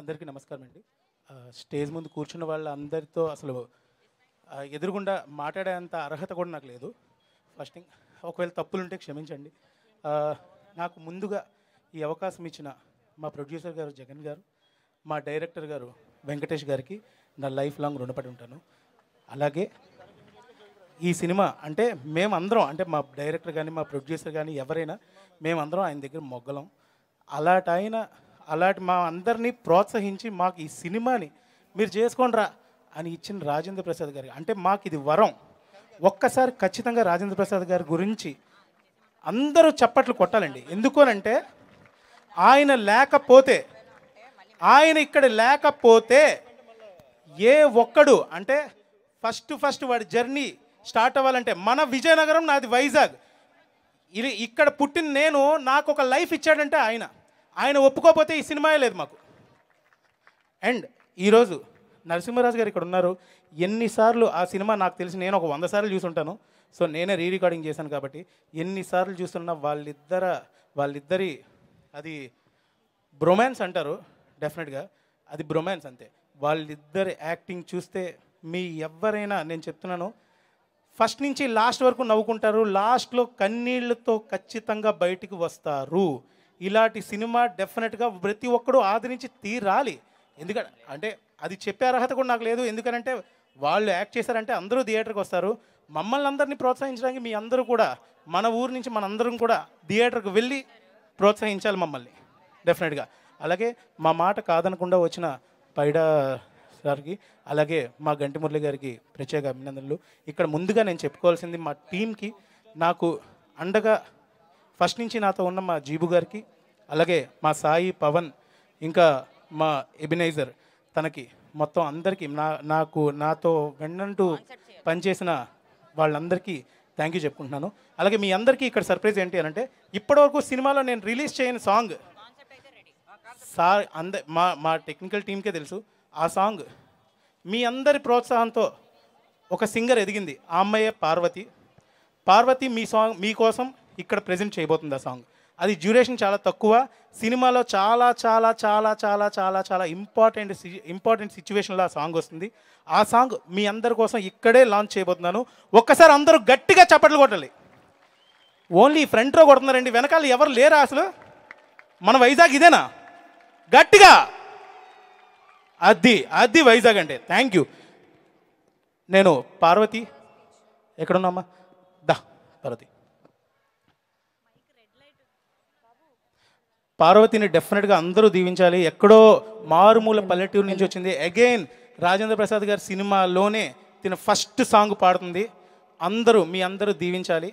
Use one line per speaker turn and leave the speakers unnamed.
అందరికీ నమస్కారం అండి స్టేజ్ ముందు కూర్చున్న వాళ్ళందరితో అసలు ఎదురుగుండా మాట్లాడేంత అర్హత కూడా నాకు లేదు ఫస్ట్ థింగ్ ఒకవేళ తప్పులుంటే క్షమించండి నాకు ముందుగా ఈ అవకాశం ఇచ్చిన మా ప్రొడ్యూసర్ గారు జగన్ గారు మా డైరెక్టర్ గారు వెంకటేష్ గారికి నా లైఫ్ లాంగ్ రుణపడి ఉంటాను అలాగే ఈ సినిమా అంటే మేమందరం అంటే మా డైరెక్టర్ కానీ మా ప్రొడ్యూసర్ కానీ ఎవరైనా మేమందరం ఆయన దగ్గర మొగ్గలం అలాంటి ఆయన అలాంటి మా అందరినీ ప్రోత్సహించి మాకు ఈ సినిమాని మీరు చేసుకోండి రా అని ఇచ్చిన రాజేంద్ర ప్రసాద్ గారికి అంటే మాకు ఇది వరం ఒక్కసారి ఖచ్చితంగా రాజేంద్ర ప్రసాద్ గారి గురించి అందరూ చప్పట్లు కొట్టాలండి ఎందుకోనంటే ఆయన లేకపోతే ఆయన ఇక్కడ లేకపోతే ఏ ఒక్కడు అంటే ఫస్ట్ ఫస్ట్ వాడి జర్నీ స్టార్ట్ అవ్వాలంటే మన విజయనగరం నాది వైజాగ్ ఇది ఇక్కడ పుట్టిన నేను నాకు ఒక లైఫ్ ఇచ్చాడంటే ఆయన ఆయన ఒప్పుకోకపోతే ఈ సినిమాయే లేదు మాకు అండ్ ఈరోజు నరసింహరాజు గారు ఇక్కడ ఉన్నారు ఎన్నిసార్లు ఆ సినిమా నాకు తెలిసి నేను ఒక వంద సార్లు చూసుంటాను సో నేనే రీ రికార్డింగ్ చేశాను కాబట్టి ఎన్నిసార్లు చూస్తున్నా వాళ్ళిద్దర వాళ్ళిద్దరి అది బ్రొమాన్స్ అంటారు డెఫినెట్గా అది బ్రొమాన్స్ అంతే వాళ్ళిద్దరి యాక్టింగ్ చూస్తే మీ ఎవరైనా నేను చెప్తున్నాను ఫస్ట్ నుంచి లాస్ట్ వరకు నవ్వుకుంటారు లాస్ట్లో కన్నీళ్లతో ఖచ్చితంగా బయటికి వస్తారు ఇలాంటి సినిమా డెఫినెట్గా ప్రతి ఒక్కడు ఆదరించి తీరాలి ఎందుకంటే అంటే అది చెప్పే అర్హత కూడా నాకు లేదు ఎందుకనంటే వాళ్ళు యాక్ట్ చేశారంటే అందరూ థియేటర్కి వస్తారు మమ్మల్ని అందరినీ ప్రోత్సహించడానికి మీ అందరూ కూడా మన ఊరు నుంచి మనందరం కూడా థియేటర్కి వెళ్ళి ప్రోత్సహించాలి మమ్మల్ని డెఫినెట్గా అలాగే మా మాట కాదనకుండా వచ్చిన పైడా సార్కి అలాగే మా గంటి మురళి గారికి ప్రత్యేక అభినందనలు ఇక్కడ ముందుగా నేను చెప్పుకోవాల్సింది మా టీంకి నాకు అండగా ఫస్ట్ నుంచి నాతో ఉన్న మా జీబు గారికి అలాగే మా సాయి పవన్ ఇంకా మా ఎబినైజర్ తనకి మొత్తం అందరికీ నా నాకు నాతో వెన్నంటూ పనిచేసిన వాళ్ళందరికీ థ్యాంక్ యూ చెప్పుకుంటున్నాను అలాగే మీ అందరికీ ఇక్కడ సర్ప్రైజ్ ఏంటి అని అంటే ఇప్పటివరకు సినిమాలో నేను రిలీజ్ చేయని సాంగ్ సార్ అంద మా మా టెక్నికల్ టీంకే తెలుసు ఆ సాంగ్ మీ అందరి ప్రోత్సాహంతో ఒక సింగర్ ఎదిగింది ఆ అమ్మయ్యే పార్వతి పార్వతి మీ సాంగ్ మీకోసం ఇక్కడ ప్రజెంట్ చేయబోతుంది ఆ సాంగ్ అది డ్యూరేషన్ చాలా తక్కువ సినిమాలో చాలా చాలా చాలా చాలా చాలా చాలా ఇంపార్టెంట్ ఇంపార్టెంట్ సిచ్యువేషన్లో ఆ సాంగ్ వస్తుంది ఆ సాంగ్ మీ అందరి కోసం ఇక్కడే లాంచ్ చేయబోతున్నాను ఒక్కసారి అందరూ గట్టిగా చప్పట్లు కొట్టాలి ఓన్లీ ఫ్రంట్ రో కొడుతున్నారండి వెనకాల ఎవరు లేరా అసలు మన వైజాగ్ ఇదేనా గట్టిగా అది అది వైజాగ్ అంటే థ్యాంక్ యూ నేను పార్వతి ఎక్కడున్నామ్మా దా పార్వతి పార్వతిని డెఫినెట్గా అందరూ దీవించాలి ఎక్కడో మారుమూల పల్లెటూరు నుంచి వచ్చింది అగైన్ రాజేంద్ర ప్రసాద్ గారి సినిమాలోనే తిన ఫస్ట్ సాంగ్ పాడుతుంది అందరూ మీ అందరూ దీవించాలి